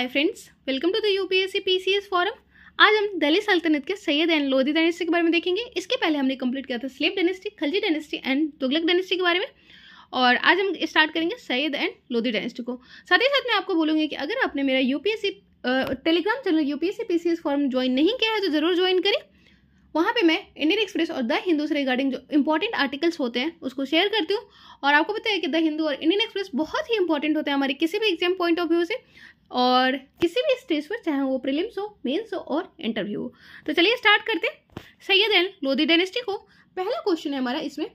Hi friends welcome to the UPSC PCS forum आज हम दिल्ली सल्तनत के सैयद एंड लोधी डायनेस्टी के बारे में देखेंगे इसके पहले हमने कंप्लीट किया था slave dynasty Khalji dynasty and Tughlaq dynasty के बारे में और आज हम स्टार्ट करेंगे सैयद एंड लोधी डायनेस्टी को साथ ही साथ मैं आपको बोलूँगी कि अगर आपने मेरा U telegram channel U P forum join नहीं किया है तो ज़रूर ज्वाइन करें वहाँ पे मैं इंडियन एक्सप्रेस और द हिंदू से रिगार्डिंग जो इंपॉर्टेंट आर्टिकल्स होते हैं उसको शेयर करती हूँ और आपको पता है कि द हिंदू और इंडियन एक्सप्रेस बहुत ही इंपॉर्टेंट होते हैं हमारे किसी भी एग्जाम पॉइंट ऑफ व्यू से और किसी भी स्टेज पर चाहे वो प्रीलिम्स हो मेन्स हो और इंटरव्यू तो चलिए स्टार्ट करते हैं सैयद एन लोधी डेनेस्टी को पहला क्वेश्चन है हमारा इसमें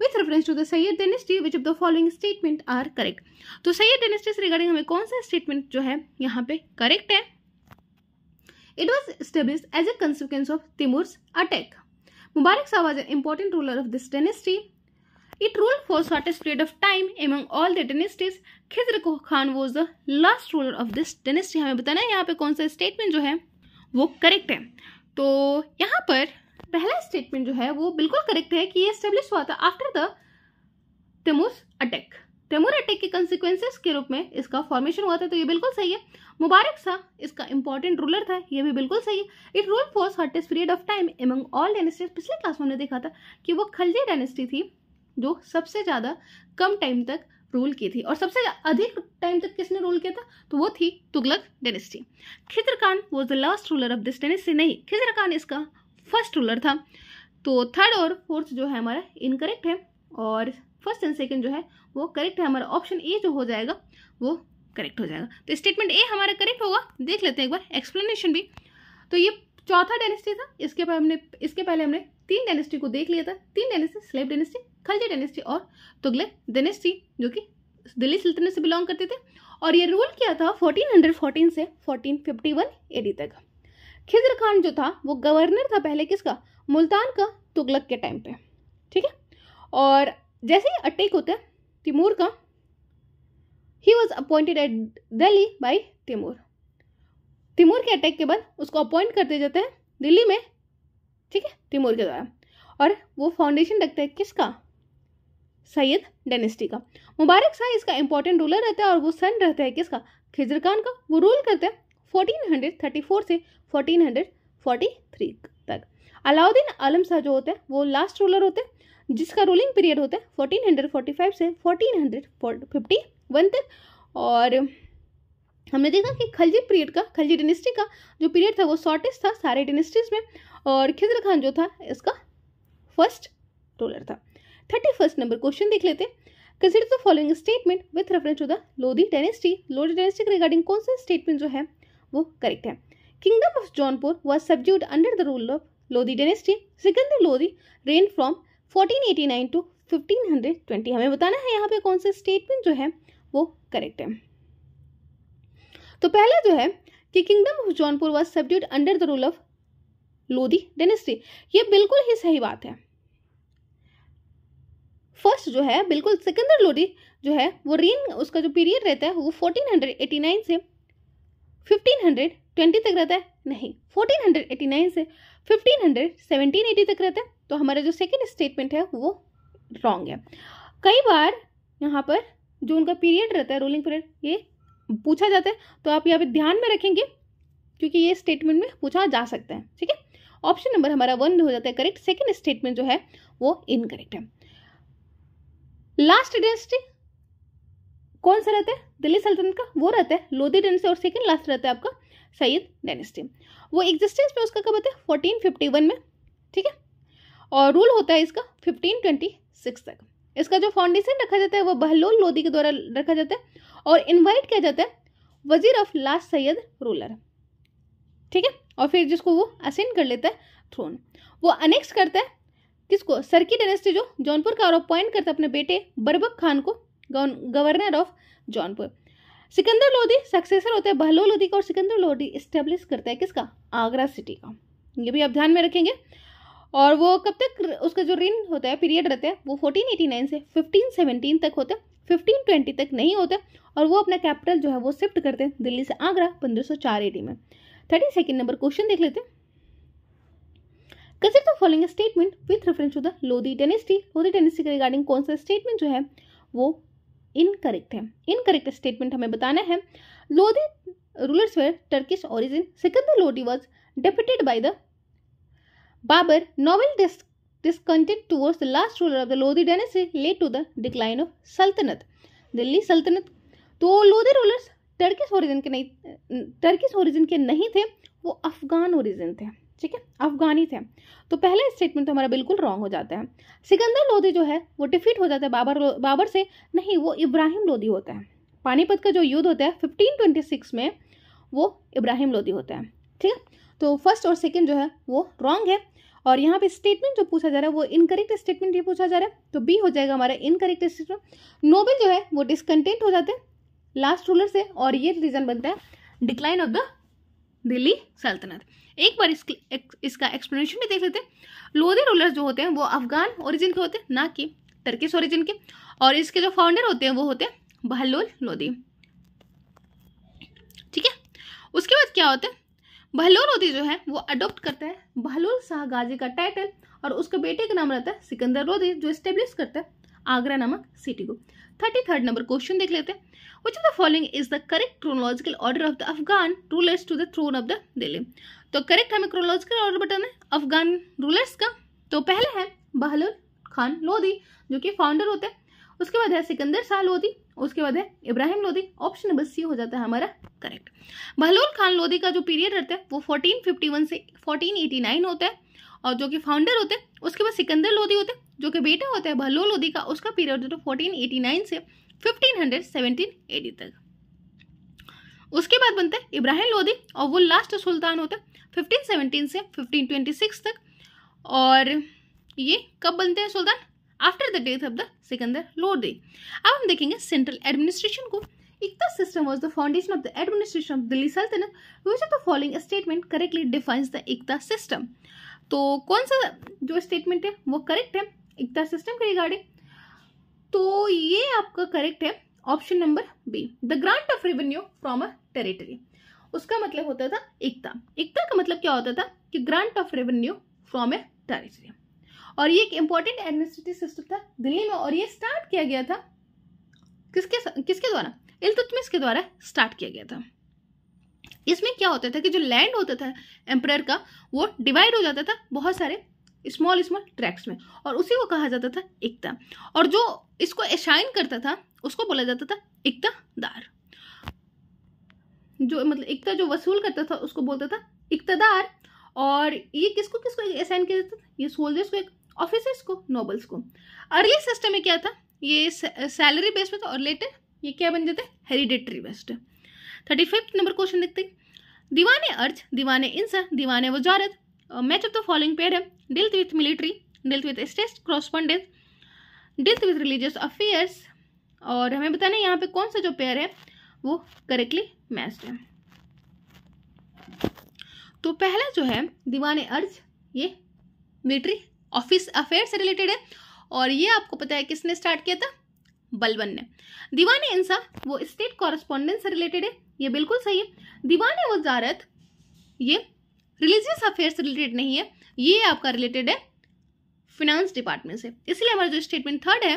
with reference to the Sayyid dynasty which of the following statement are correct तो सैयद डेनेस्टी से रिगार्डिंग हमें कौन सा स्टेटमेंट जो है यहाँ पे करेक्ट है it was establish as a consequence of Timur's attack Mubarak Sahab was an important ruler of this dynasty it rule for shortest period of time among all the dynasties Khizr Khan was the last ruler of this dynasty हमें बताना है यहाँ पे कौन सा statement जो है वो करेक्ट है तो यहाँ पर पहला स्टेटमेंट जो है वो बिल्कुल करेक्ट है कि ये स्टेब्लिश हुआ था after the Timur's attack Timur attack के कंसिक्वेंसेस के रूप में इसका फॉर्मेशन हुआ था तो ये बिल्कुल सही है मुबारक सा इसका इंपॉर्टेंट रूलर था ये भी बिल्कुल सही है it rule for hottest period of time among all dynasties पिछले क्लास में हमने देखा था कि वो खलजी डायनेस्टी थी जो सबसे ज़्यादा कम टाइम तक रूल की थी और सबसे अधिक टाइम तक किसने रूल किया था तो वो थी Tughlaq dynasty Khizr Khan was the last ruler of this dynasty नहीं खिजर खान इसका फर्स्ट रूलर था तो थर्ड और फोर्थ जो है हमारा इनकरेक्ट है और फर्स्ट एंड सेकेंड जो है वो करेक्ट है हमारा ऑप्शन ए जो हो जाएगा वो करेक्ट हो जाएगा तो स्टेटमेंट ए हमारा करेक्ट होगा देख लेते हैं एक बार एक्सप्लेनेशन भी तो ये चौथा डायनेस्टी था इसके पर हमने इसके पहले हमने तीन डायनेस्टी को देख लिया था तीन dynasty slave dynasty Khalji dynasty और तुगलक डायनेस्टी जो कि दिल्ली सल्तनत से बिलोंग करते थे और ये रूल किया था 1414 से 1451 एडी तक खिजर खान जो था वो गवर्नर था पहले किसका मुल्तान का तुगलक के टाइम पे ठीक है और जैसे ही अटैक होता है तिमूर का ही was appointed at Delhi by Timur Timur के अटैक के बाद उसको अपॉइंट कर दिया जाता है दिल्ली में ठीक है तिमूर के द्वारा और वो फाउंडेशन रखता है किसका सैयद डेनेस्टी का मुबारक शाह इसका इंपॉर्टेंट रूलर रहता है और वो सन रहता है किसका खिजर खान का वो रूल करते हैं फोर्टीन हंड्रेड थर्टी फोर से फोर्टीन हंड्रेड फोर्टी थ्री तक अलाउद्दीन आलम शाह जो होते हैं वो लास्ट रूलर होते हैं जिसका रूलिंग पीरियड होता है फोर्टीन हंड्रेड फोर्टी फाइव से फोर्टीन हंड्रेड फिफ्टी वन तक और हमने देखा कि खलजी पीरियड का खलजी डिनेस्टी का जो पीरियड था वो शॉर्टेस्ट था सारे डिनेस्टीज में और खिजर खान जो था इसका फर्स्ट रूलर था थर्टी फर्स्ट नंबर क्वेश्चन देख लेते हैं consider the following statement with reference to the Lodi dynasty Lodi dynasty के रिगार्डिंग कौन सा स्टेटमेंट जो है वो करेक्ट है kingdom of Jaunpur was subdued under the rule of Lodi dynasty Sikandar Lodi reign from 1489 to 1520 हमें बताना है यहाँ पे कौन सा स्टेटमेंट जो है वो करेक्ट है तो पहला जो है कि kingdom of Jaunpur was subdued under the rule of Lodi dynasty ये बिल्कुल ही सही बात है फर्स्ट जो है बिल्कुल सिकंदर लोधी जो है वो रीन उसका जो पीरियड रहता है वो 1489 से 1520 तक रहता है नहीं 1489 से सेवनटीन एटी तक रहता है तो हमारा जो सेकेंड स्टेटमेंट है वो रॉन्ग है कई बार यहाँ पर जो उनका पीरियड रहता है रूलिंग पीरियड ये पूछा जाता है तो आप यहाँ पे ध्यान में रखेंगे क्योंकि ये स्टेटमेंट में पूछा जा सकता है ठीक है ऑप्शन नंबर हमारा वन हो जाता है करेक्ट सेकेंड स्टेटमेंट जो है वो इनकरेक्ट है लास्ट डेंसिटी कौन सा रहता है दिल्ली सल्तनत का वो रहता है लोधी डेंसिटी और सेकेंड लास्ट रहता है आपका सैयद डेनेस्टी वो एग्जिस्टेंस में उसका कब आता है फोर्टीन में ठीक है और रूल होता है इसका फिफ्टीन तक इसका जो फाउंडेशन रखा जाता है वो बहलोल लोदी के द्वारा रखा जाता है और इन्वाइट किया जाता है वजीर ऑफ लास्ट सैयद रूलर ठीक है और फिर जिसको वो असेंड कर लेता है थ्रोन वो अनेक्स करता है किसको सरकी डेनेस्टी जो जौनपुर का और अपॉइंट करता है अपने बेटे बरबक खान को governor of Jaunpur Sikandar Lodi successor होता है बहलोल लोधी का और सिकंदर लोधी इस्टेब्लिश करता है किसका आगरा सिटी का ये भी आप ध्यान में रखेंगे और वो कब तक उसका जो रिन होता है पीरियड रहता है वो फोर्टीन एटी नाइन से फिफ्टीन सेवनटीन तक होता है फिफ्टीन ट्वेंटी तक नहीं होता और वो अपना कैपिटल जो है वो शिफ्ट करते हैं दिल्ली से आगरा पंद्रह सौ चार एटी में थर्टी सेकेंड नंबर क्वेश्चन देख लेते हैं consider the following statement with reference to the Lodi dynasty Lodi dynasty के रिगार्डिंग कौन सा स्टेटमेंट जो है वो इनकरेक्ट है इनकरेक्ट स्टेटमेंट हमें बताना है Lodi rulers were Turkish origin Sikandar Lodi was was by the Babur novel dis- discontent towards the last ruler of the Lodi dynasty led to the decline of Sultanate. Delhi सल्तनत तो लोधी रूलर्स टर्किस ओरिजिन के नहीं Turkish origin के नहीं थे वो Afghan origin थे ठीक है अफगानी थे तो पहला स्टेटमेंट तो हमारा बिल्कुल रॉन्ग हो जाता है सिकंदर लोधी जो है वो डिफीट हो जाता है बाबर बाबर से नहीं वो इब्राहिम लोधी होता है पानीपत का जो युद्ध होता है 1526 में वो इब्राहिम लोधी होता है ठीक है तो फर्स्ट और सेकेंड जो है वो रॉन्ग है और यहाँ पे स्टेटमेंट जो पूछा जा रहा है वो इनकरेक्ट स्टेटमेंट ये पूछा जा रहा है तो बी हो जाएगा हमारा इनकरेक्ट स्टेटमेंट नोबेल जो है वो डिसकंटेंट हो जाते हैं लास्ट रूलर से और ये रीजन बनता है डिक्लाइन ऑफ द दिल्ली सल्तनत एक बार इसकी एक, इसका एक्सप्लेनेशन भी देख लेते हैं लोधी रूलर्स जो होते हैं वो अफगान ओरिजिन के होते हैं ना कि टर्किश ओरिजिन के और इसके जो फाउंडर होते हैं वो होते हैं बहलोल लोधी ठीक है उसके बाद क्या होता है बहलोल लोधी जो है वो अडोप्ट करता है बहलोल शाह गाजी का टाइटल और उसके बेटे का नाम रहता है सिकंदर लोधी जो स्टेब्लिश करता है आगरा नामक सिटी को थर्टी थर्ड नंबर क्वेश्चन देख लेते हैं which of the following is the correct chronological order of the Afghan rulers to the throne of the Delhi तो करेक्ट हमें क्रोनोलॉजिकल ऑर्डर बताना है अफगान रूलर्स का तो पहले है बहलोल खान लोधी जो कि फाउंडर होते हैं उसके बाद है सिकंदर शाह लोधी उसके बाद है Ibrahim Lodi option number C हो जाता है हमारा करेक्ट बहलोल खान लोधी का जो पीरियड रहता है वो 1451 से 1489 होता है और जो कि फाउंडर होते हैं उसके बाद सिकंदर लोधी होते हैं जो कि बेटा होता है बहलोल लोधी का उसका पीरियड होता है फोर्टीन से फिफ्टीन हंड्रेड तक उसके बाद बनते हैं इब्राहिम लोधी और वो लास्ट सुल्तान होते है फिफ्टीन से फिफ्टीन तक और ये कब बनते हैं सुल्तान after the death of the Sikandar Lodi अब हम देखेंगे सेंट्रल एडमिनिस्ट्रेशन को iqta system was the foundation of the administration of Delhi सल्तनत which of the following statement correctly defines the इक्ता system तो कौन सा जो स्टेटमेंट है वो करेक्ट है इक्ता सिस्टम के रिगार्डिंग तो ये आपका करेक्ट है option number B the grant of revenue from a territory उसका मतलब होता था इकता इकता का मतलब क्या होता था कि grant of revenue from a territory और ये एक इंपॉर्टेंट एडमिनिस्ट्रेटिव सिस्टम था दिल्ली में और ये स्टार्ट किया गया था किसके किसके द्वारा इल्तुतमिस के द्वारा स्टार्ट किया गया था इसमें क्या होता था कि जो लैंड होता था एम्प्रायर का वो डिवाइड हो जाता था बहुत सारे स्मॉल स्मॉल ट्रैक्स में और उसी को कहा जाता था एकता और जो इसको एशाइन करता था उसको बोला जाता था इकतादार जो मतलब एकता जो वसूल करता था उसको बोलता था इकतदार और ये किसको किसको एसाइन किया जाता था ये सोल्जर्स को एक ऑफिसर्स को नोबल्स को अर्ली सिस्टम में क्या था ये सैलरी बेस्ड में था और लेटर ये क्या बन जाता है hereditary based thirty fifth number question देखते दीवाने अर्ज दीवाने इंस दीवाने वजारत match of the following pair है dealt with military dealt with state correspondence dealt with religious affairs और हमें बताना है यहाँ पे कौन सा जो पेयर है वो करेक्टली मैच्ड है तो पहला जो है दीवाने अर्ज ये मिलिट्री ऑफिस अफेयर से रिलेटेड है और ये आपको पता है किसने स्टार्ट किया था बलबन ने दीवान इंसाफ वो स्टेट कॉरेस्पॉन्डेंट से रिलेटेड है ये बिल्कुल सही है दीवान वजारत ये रिलीजियस अफेयर से रिलेटेड नहीं है ये आपका रिलेटेड है फिनांस डिपार्टमेंट से इसलिए हमारा जो स्टेटमेंट थर्ड है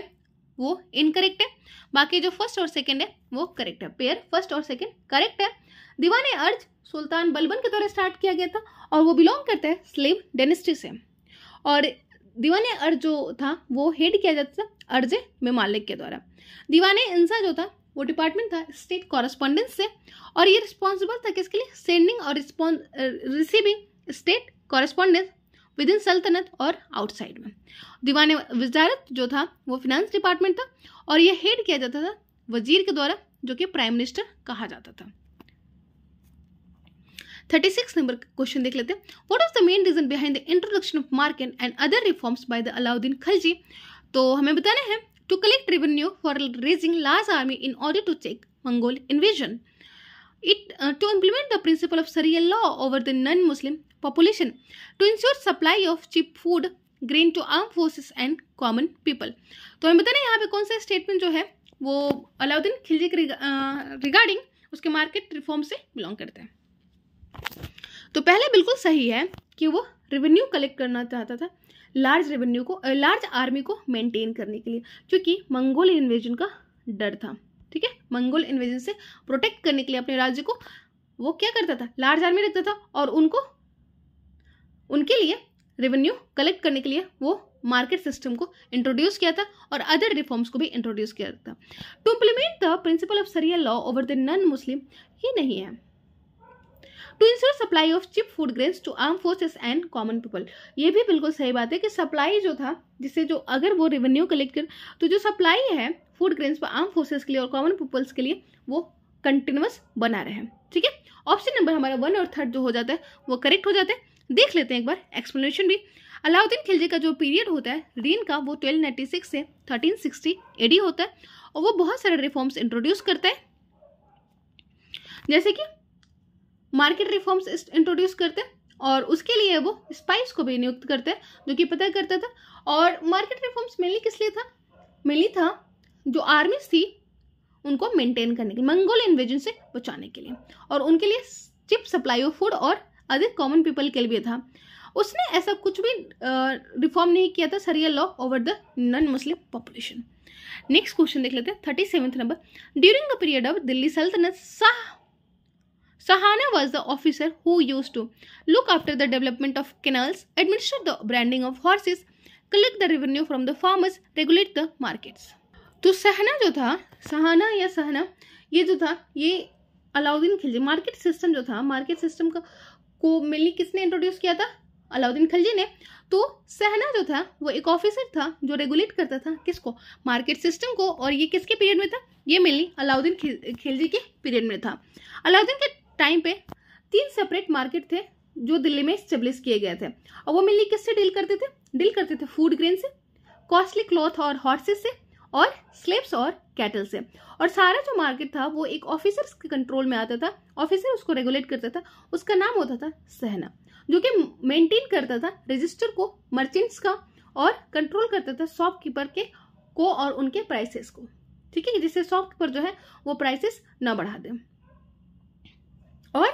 वो इनकरेक्ट है बाकी जो फर्स्ट और सेकंड है वो करेक्ट है पेयर फर्स्ट और सेकंड करेक्ट है दीवान अर्ज सुल्तान बलबन के द्वारा स्टार्ट किया गया था और वो बिलोंग करता है स्लेव डेनेस्टी से और दीवान अर्ज जो था वो हेड किया जाता था अर्ज मेमालिक के द्वारा दीवान इंसा जो था वो डिपार्टमेंट था स्टेट कॉरेस्पॉन्डेंस से और ये रिस्पॉन्सिबल था किसके लिए सेंडिंग और receiving state correspondence within सल्तनत और आउटसाइड में दीवान वजारत जो था वो फिनंस डिपार्टमेंट था और यह हेड किया जाता था वजीर के द्वारा जो कि प्राइम मिनिस्टर कहा जाता था थर्टी सिक्स नंबर क्वेश्चन देख लेते हैं what is the main reason behind the introduction of market and other reforms by the Alauddin Khalji तो हमें बताने हैं to collect revenue for raising large army in order to check Mongol invasion it to implement the principle of सरियल law over the non Muslim population to ensure supply of cheap food grain to arm forces and common people तो हमें बताने यहाँ पे कौन सा statement जो है वो अलाउद्दीन खिलजी के रिगार्डिंग uh, उसके मार्केट रिफॉर्म से बिलोंग करते हैं तो पहले बिल्कुल सही है कि वो रेवेन्यू कलेक्ट करना चाहता था लार्ज रेवेन्यू को लार्ज आर्मी को मेंटेन करने के लिए क्योंकि मंगोल इन्वेजन का डर था ठीक है मंगोल इन्वेजन से प्रोटेक्ट करने के लिए अपने राज्य को वो क्या करता था लार्ज आर्मी रखता था और उनको उनके लिए रेवेन्यू कलेक्ट करने के लिए वो मार्केट सिस्टम को इंट्रोड्यूस किया था और अदर रिफॉर्म्स को भी इंट्रोड्यूस किया था to implement the principle of सरिया law over the non Muslim ये नहीं है to ensure supply of cheap food grains to arm forces and common people ये भी बिल्कुल सही बात है कि सप्लाई जो था जिससे जो अगर वो रेवेन्यू कलेक्ट कर तो जो सप्लाई है फूड ग्रेन्स पर आर्म फोर्सेस के लिए और कॉमन पीपल्स के लिए वो कंटिन्यूस बना रहे हैं ठीक है ऑप्शन नंबर हमारा वन और थर्ड जो हो जाता है वो करेक्ट हो जाते हैं देख लेते हैं एक बार एक्सप्लेनेशन भी अलाउद्दीन खिलजी का जो पीरियड होता है रीन का वो 1296 से 1360 एडी होता है और वो बहुत सारे रिफॉर्म्स इंट्रोड्यूस करता है जैसे कि मार्केट रिफॉर्म्स इंट्रोड्यूस करते और उसके लिए वो स्पाइस को भी नियुक्त करते जो कि पता करता था और मार्केट रिफॉर्म्स मेनली किस लिए था मेनली था जो आर्मीज थी उनको मेंटेन करने के लिए मंगोल इन्वेजन से बचाने के लिए और उनके लिए चिप सप्लाई ऑफ फूड और अधिक कॉमन पीपल के लिए था उसने ऐसा कुछ भी रिफॉर्म नहीं किया था सरिया law over the non Muslim population next question देख लेते हैं thirty seventh number during the period of Delhi सल्तनत शाह Sahana was the officer who used to look after the development of canals, administer the branding of horses, collect the revenue from the farmers, regulate the markets. तो सहना जो था सहाना या सहना ये जो था ये अलाउद्दीन खिलजी मार्केट सिस्टम जो था मार्केट सिस्टम का को मेनली किसने इंट्रोड्यूस किया था अलाउद्दीन खिलजी ने तो सहना जो था वो एक ऑफिसर था जो रेगुलेट करता था किसको मार्केट सिस्टम को और ये किसके पीरियड में था ये मेनली अलाउद्दीन खिलजी के पीरियड में था अलाउद्दीन के टाइम पे तीन सेपरेट मार्केट थे जो दिल्ली में स्टेब्लिश किए गए थे और वो मिलने किससे डील करते थे डील करते थे फूड ग्रेन से कॉस्टली क्लॉथ और हॉर्सेस से और स्लेब्स और कैटल से और सारा जो मार्केट था वो एक ऑफिसर्स के कंट्रोल में आता था ऑफिसर उसको रेगुलेट करता था उसका नाम होता था सहना जो कि मेंटेन करता था रजिस्टर को मर्चेंट्स का और कंट्रोल करता था शॉपकीपर के को और उनके प्राइसेस को ठीक है जिससे शॉपकीपर जो है वो प्राइसेस ना बढ़ा दें और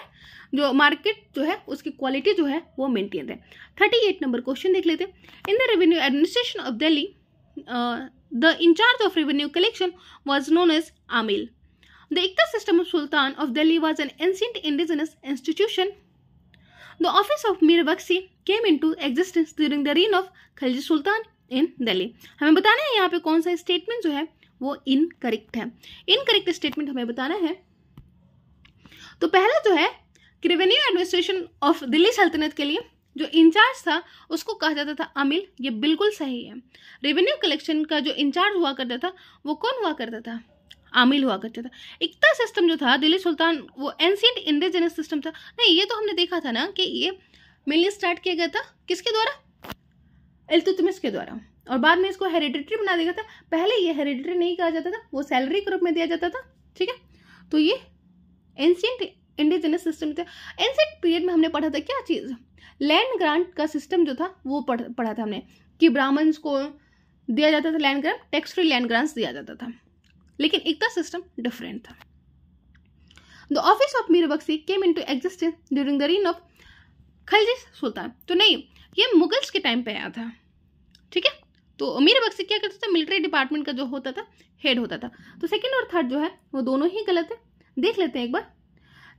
जो मार्केट जो है उसकी क्वालिटी जो है वो मेंटेन रहे थर्टी एट नंबर क्वेश्चन देख लेते in the revenue administration of Delhi the incharge of revenue collection was known as आमिल the इक्ता system of sultan of Delhi was an ancient indigenous institution the office of मीर बक्सी came into existence during the reign of Khalji sultan in Delhi हमें बताना है यहाँ पे कौन सा स्टेटमेंट जो है वो इनकरेक्ट है इनकरेक्ट स्टेटमेंट हमें बताना है तो पहला जो है कि रेवेन्यू एडमिनिस्ट्रेशन ऑफ दिल्ली सल्तनत के लिए जो इंचार्ज था उसको कहा जाता था अमिल ये बिल्कुल सही है रेवेन्यू कलेक्शन का जो इंचार्ज हुआ करता था वो कौन हुआ करता था आमिल हुआ करता था इकता सिस्टम जो था दिल्ली सुल्तान वो एंशियंट इंडिजिनस सिस्टम था नहीं ये तो हमने देखा था ना कि ये मिलने स्टार्ट किया गया था किसके द्वारा एल्तुतमिस के द्वारा और बाद में इसको हेरिडिटरी बना दिया था पहले ये हेरिडिटरी नहीं कहा जाता था वो सैलरी के रूप में दिया जाता था ठीक है तो ये एंशियंट इंडिजिनस सिस्टम थे एंशियंट पीरियड में हमने पढ़ा था क्या चीज़ लैंड ग्रांट का सिस्टम जो था वो पढ़ पढ़ा था हमने कि ब्राह्मण्स को दिया जाता था land grant tax free land grants दिया जाता था लेकिन इक्का सिस्टम डिफरेंट था द ऑफिस ऑफ मीर बक्सी came into existence during the reign of Khalji sultan तो नहीं ये मुगल्स के टाइम पे आया था ठीक है तो मीर बक्सी क्या करता था मिलिट्री डिपार्टमेंट का जो होता था हेड होता था तो सेकेंड और थर्ड जो है वो दोनों ही गलत है देख लेते हैं एक बार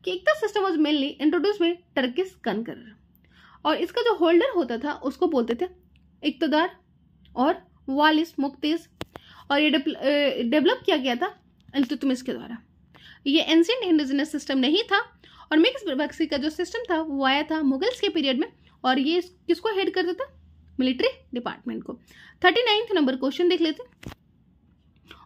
कि एकता सिस्टम वॉज मेनली इंट्रोड्यूस में टर्किस कनकर और इसका जो होल्डर होता था उसको बोलते थे इकतदार और वालिस मुक्तिस और ये डेवलप किया गया था अल्तुतमिस के द्वारा ये एंशियंट इंडिजिनस सिस्टम नहीं था और मिक्स बक्सी का जो सिस्टम था वो आया था मुगल्स के पीरियड में और ये किसको हेड करता था मिलिट्री डिपार्टमेंट को थर्टी नंबर क्वेश्चन देख लेते हैं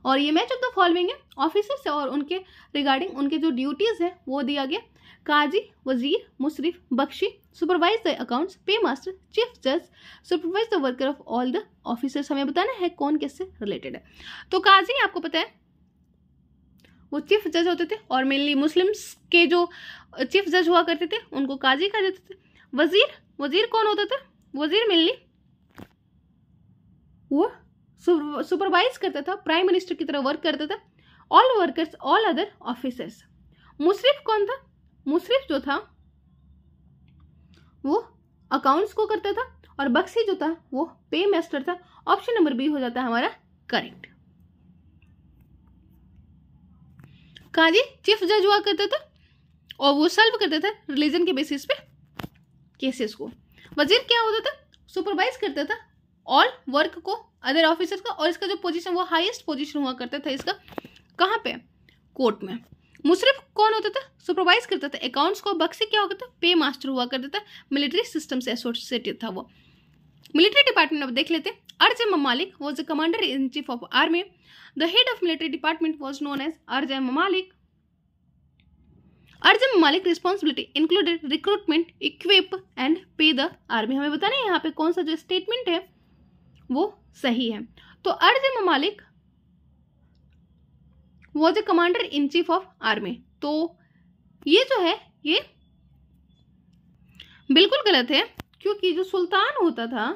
और ये मैच ऑफ द फॉलोइंग है ऑफिसर्स है और उनके रिगार्डिंग उनके जो ड्यूटीज़ है वो दिया गया काजी वजीर मुशरफ बख्शी supervise the accounts pay master chief जज supervise the worker of all the officers हमें बताना है कौन किससे रिलेटेड है तो काजी आपको पता है वो चीफ जज होते थे और मेनली मुस्लिम्स के जो चीफ जज हुआ करते थे उनको काजी कहा जाते थे वजीर वजीर कौन होता था वजीर मेनली वो सुपरवाइज करता था प्राइम मिनिस्टर की तरह वर्क करता था all workers all other officers मुशरफ कौन था मुशरफ जो था वो अकाउंट्स को करता था और बक्सी जो था वो पे मास्टर था ऑप्शन नंबर बी हो जाता है हमारा करेक्ट काजी चीफ जज हुआ करता था और वो सॉल्व करता था रिलीजन के बेसिस पे केसेस को वजीर क्या होता था सुपरवाइज करता था और वर्क को अदर ऑफिसर का और इसका जो पोजीशन वो हाईएस्ट पोजीशन हुआ करता था इसका कहाँ पे कोर्ट में मुशरफ कौन होता था सुपरवाइज करता था अकाउंट्स को बक्से क्या होता था पे मास्टर हुआ करता था मिलिट्री सिस्टम से एसोसिएटेड था वो मिलिट्री डिपार्टमेंट अब देख लेते अर्ज ममालिक was the commander in chief of army the head of military department was known as अर्ज ममालिक अर्ज एम ममालिक responsibility included recruitment equip and pay the army हमें बताना है यहाँ पे कौन सा जो स्टेटमेंट है वो सही है तो अर्ज ममालिक was a commander in chief of army तो ये जो है ये बिल्कुल गलत है क्योंकि जो सुल्तान होता था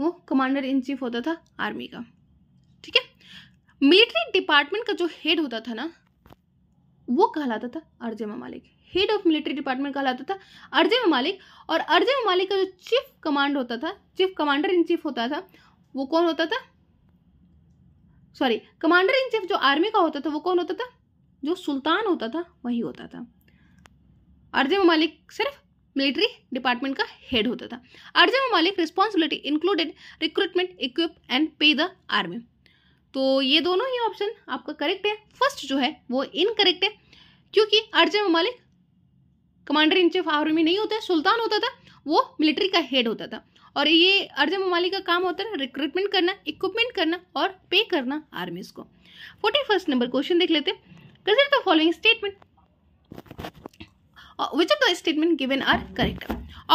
वो कमांडर इन चीफ होता था आर्मी का ठीक है मिलिट्री डिपार्टमेंट का जो हेड होता था ना वो कहलाता था अर्ज ममालिक हेड ऑफ मिलिट्री डिपार्टमेंट कहलाता था अर्जे ममालिक और अर्जे ममालिक का जो चीफ कमांड होता था चीफ कमांडर इन चीफ होता था वो कौन होता था सॉरी कमांडर इन चीफ जो आर्मी का होता था वो कौन होता था जो सुल्तान होता था वही होता था अर्जे ममालिक सिर्फ मिलिट्री डिपार्टमेंट का हेड होता था अर्जे ममालिक responsibility included recruitment equip and pay the army तो ये दोनों ही ऑप्शन आपका करेक्ट है फर्स्ट जो है वो इनकरेक्ट है क्योंकि अर्जे ममालिक कमांडर इन चीफ आर्मी नहीं होता सुल्तान होता था वो मिलिट्री का हेड होता था और ये अर्ज ममालिक का काम होता है रिक्रूटमेंट करना इक्विपमेंट करना और पे करना आर्मीज को फोर्टी फर्स्ट नंबर क्वेश्चन देख लेते consider the following statement which of the statement given are correct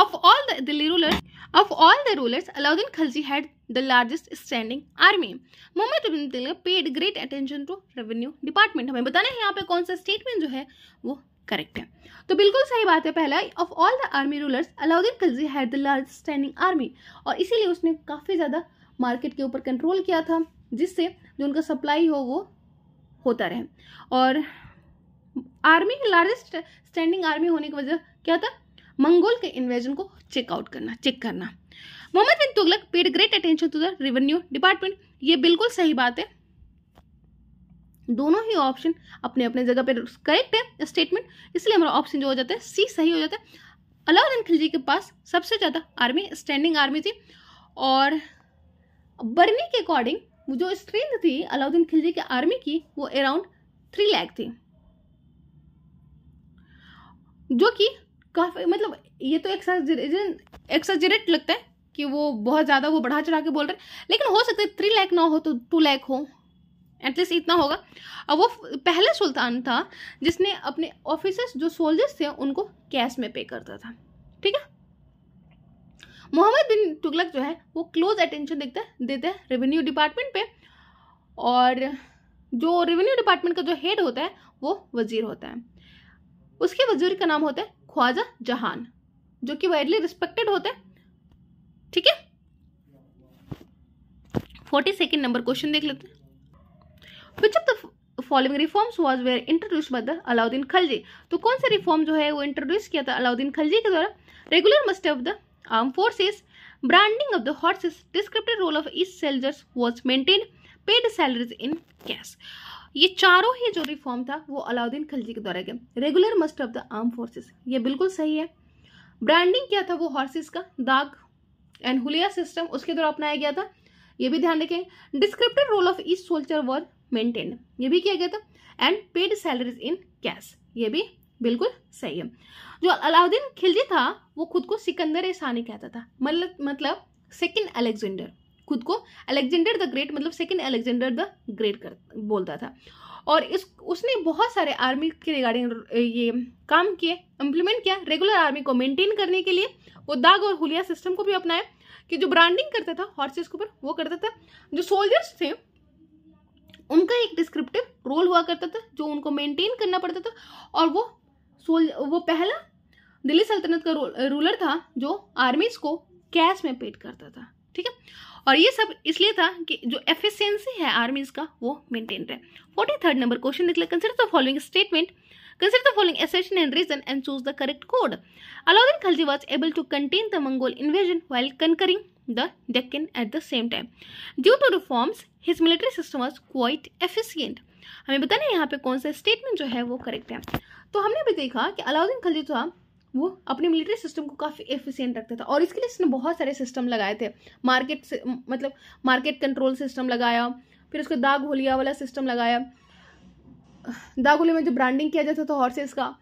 of all the, the rulers of all the rulers alauddin khalji had the largest standing army Muhammad ibn Tughlaq paid great attention to revenue department हमें बताना है यहाँ पे कौन सा statement जो है वो करेक्ट है तो बिल्कुल सही बात है पहला of all the army rulers Alauddin Khilji had the large standing army और इसीलिए उसने काफ़ी ज़्यादा मार्केट के ऊपर कंट्रोल किया था जिससे जो उनका सप्लाई हो वो होता रहे और आर्मी की लार्जेस्ट स्टैंडिंग आर्मी होने की वजह क्या था मंगोल के इन्वेजन को चेकआउट करना चेक करना Muhammad bin Tughlaq paid great attention to the revenue department ये बिल्कुल सही बात है दोनों ही ऑप्शन अपने अपने जगह पर करेक्ट है स्टेटमेंट इसलिए हमारा ऑप्शन जो हो जाता है सी सही हो जाता है अलाउद्दीन खिलजी के पास सबसे ज़्यादा आर्मी स्टैंडिंग आर्मी थी और बर्नी के अकॉर्डिंग जो स्ट्रेंथ थी अलाउद्दीन खिलजी के आर्मी की वो अराउंड थ्री लैख थी जो कि काफ़ी मतलब ये तो एक्सजरेट लगता है कि वो बहुत ज़्यादा वो बढ़ा चढ़ा के बोल रहे हैं लेकिन हो सकता है थ्री लैख ना हो तो टू लैख हो एटलीस्ट इतना होगा अब वो पहले सुल्तान था जिसने अपने ऑफिसर्स जो सोल्जर्स थे उनको कैश में पे करता था ठीक है मोहम्मद बिन तुगलक जो है वो क्लोज अटेंशन देखते देते हैं रेवेन्यू डिपार्टमेंट पे और जो रेवेन्यू डिपार्टमेंट का जो हेड होता है वो वजीर होता है उसके वजीर का नाम होता है ख्वाजा जहान जो कि वाइडली रिस्पेक्टेड होते हैं ठीक है फोर्टी सेकेंड नंबर क्वेश्चन देख लेते हैं which of the following reforms was were introduce by the Alauddin Khalji तो कौन सा रिफॉर्म जो है वो इंट्रोड्यूस किया था अलाउद्दीन खलजी के द्वारा regular muster of the arm forces branding of the horses descriptive roll of each soldiers was maintain paid salaries in cash ये चारों ही जो रिफॉर्म था वो अलाउद्दीन खलजी के द्वारा किया regular muster of the arm forces ये बिल्कुल सही है ब्रांडिंग क्या था वो हॉर्सेस का दाग एंड हुलिया सिस्टम उसके द्वारा अपनाया गया था ये भी ध्यान रखें descriptive roll of each soldier was maintained ये भी किया गया था and paid salaries in cash ये भी बिल्कुल सही है जो अलाउद्दीन खिलजी था वो खुद को सिकंदर सानी कहता था मतलब मतलब सेकेंड अलेक्जेंडर खुद को अलेक्जेंडर द ग्रेट मतलब सेकेंड अलेक्जेंडर द ग्रेट कर बोलता था और इस उसने बहुत सारे आर्मी के रिगार्डिंग ये काम किए इम्प्लीमेंट किया रेगुलर आर्मी को मेंटेन करने के लिए वो दाग और हुलिया सिस्टम को भी अपनाया कि जो ब्रांडिंग करता था हॉर्सेस के ऊपर वो करता था जो सोल्जर्स थे उनका एक डिस्क्रिप्टिव रोल हुआ करता था जो उनको मेंटेन करना पड़ता था और वो सोल वो पहला दिल्ली सल्तनत का रूलर था जो आर्मीज को कैश में पेड करता था ठीक है और ये सब इसलिए था कि जो एफिशिएंसी है आर्मीज का वो मेंटेन रहे फोर्टी थर्ड नंबर क्वेश्चन निकला consider the following statement consider the following assertion and reason and choose the correct code Alauddin Khalji was able to contain the Mongol invasion while conquering the Deccan at the same time. Due to reforms, his military system was quite efficient. हमें बताना है यहाँ पे कौन सा statement जो है वो करेक्ट है तो हमने भी देखा कि अलाउद्दीन खलजी था वो अपने मिलिट्री सिस्टम को काफ़ी एफिशिएंट रखता था और इसके लिए इसने बहुत सारे सिस्टम लगाए थे मार्केट से मतलब मार्केट कंट्रोल सिस्टम लगाया फिर उसको दाग होलिया वाला सिस्टम लगाया दाग होलिया में जो ब्रांडिंग किया जाता था हॉर्सेस का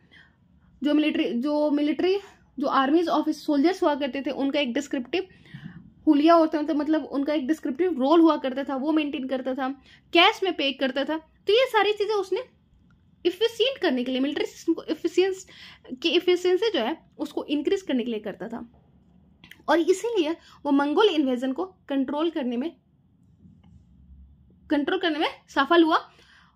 जो मिलिट्री जो मिलिट्री जो आर्मीज ऑफिस सोल्जर्स हुआ करते थे उनका एक डिस्क्रिप्टिव हुलिया होता था तो मतलब उनका एक डिस्क्रिप्टिव रोल हुआ करता था वो मेंटेन करता था कैश में पे करता था तो ये सारी चीज़ें उसने इफिशियंट करने के लिए मिलिट्री सिस्टम को इफिशियंस की इफिशियंसी जो है उसको इंक्रीज करने के लिए करता था और इसीलिए वो मंगोल इन्वेजन को कंट्रोल करने में कंट्रोल करने में सफल हुआ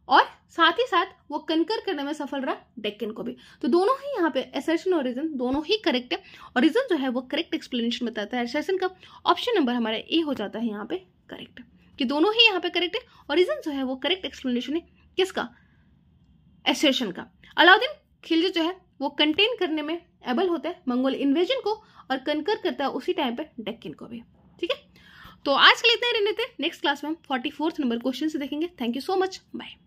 और साथ ही साथ वो कंकर करने में सफल रहा डेक्कन को भी तो दोनों ही यहाँ पे एसेशन और रीजन दोनों ही करेक्ट है और रीजन जो है वो करेक्ट एक्सप्लेनेशन बताता है एसेशन का ऑप्शन नंबर हमारा ए हो जाता है यहाँ पे करेक्ट कि दोनों ही यहाँ पे करेक्ट है और रीजन जो है वो करेक्ट एक्सप्लेनेशन है किसका एसेशन का अलाउद्दीन खिलजी जो है वो कंटेन करने में एबल होता है मंगोल इन्वेजन को और कंकर करता है उसी टाइम पे डेक्किन को भी ठीक है तो आज के लिए इतना ही रहने नेक्स्ट क्लास में हम फोर्टी फोर्थ नंबर क्वेश्चन से देखेंगे thank you so much bye